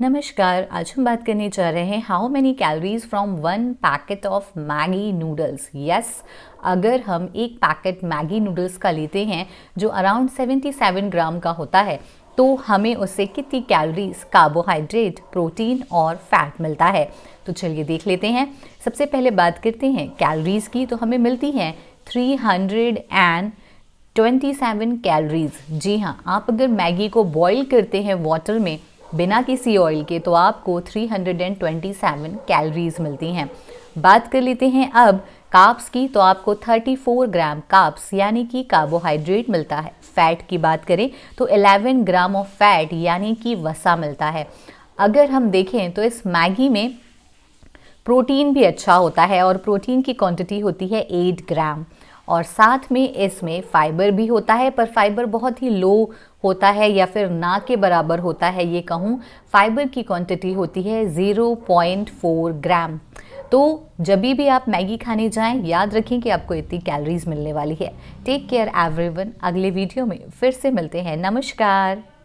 नमस्कार आज हम बात करने जा रहे हैं how many calories from one packet of Maggi noodles yes अगर हम एक पैकेट मैगी नूडल्स का लेते हैं जो अराउंड 77 ग्राम का होता है तो हमें उससे कितनी कैलोरीज कार्बोहाइड्रेट प्रोटीन और फैट मिलता है तो चलिए देख लेते हैं सबसे पहले बात करते हैं कैलोरीज की तो हमें मिलती हैं थ्री हंड्रेड एंड 27 कैलोरीज जी हाँ आप अगर मैगी को बॉईल करते हैं वाटर में बिना किसी ऑयल के तो आपको 327 कैलोरीज मिलती हैं बात कर लेते हैं अब काप्स की तो आपको 34 ग्राम काप्स यानी कि कार्बोहाइड्रेट मिलता है फैट की बात करें तो 11 ग्राम ऑफ फैट यानी कि वसा मिलता है अगर हम देखें तो इस मैगी में प्रोटीन भी अच्छा होता है और प्रोटीन की क्वांटिटी होती है 8 ग्राम और साथ में इसमें फाइबर भी होता है पर फाइबर बहुत ही लो होता है या फिर ना के बराबर होता है ये कहूँ फाइबर की क्वांटिटी होती है 0.4 ग्राम तो जब भी आप मैगी खाने जाएं याद रखें कि आपको इतनी कैलोरीज मिलने वाली है टेक केयर एवरीवन अगले वीडियो में फिर से मिलते हैं नमस्कार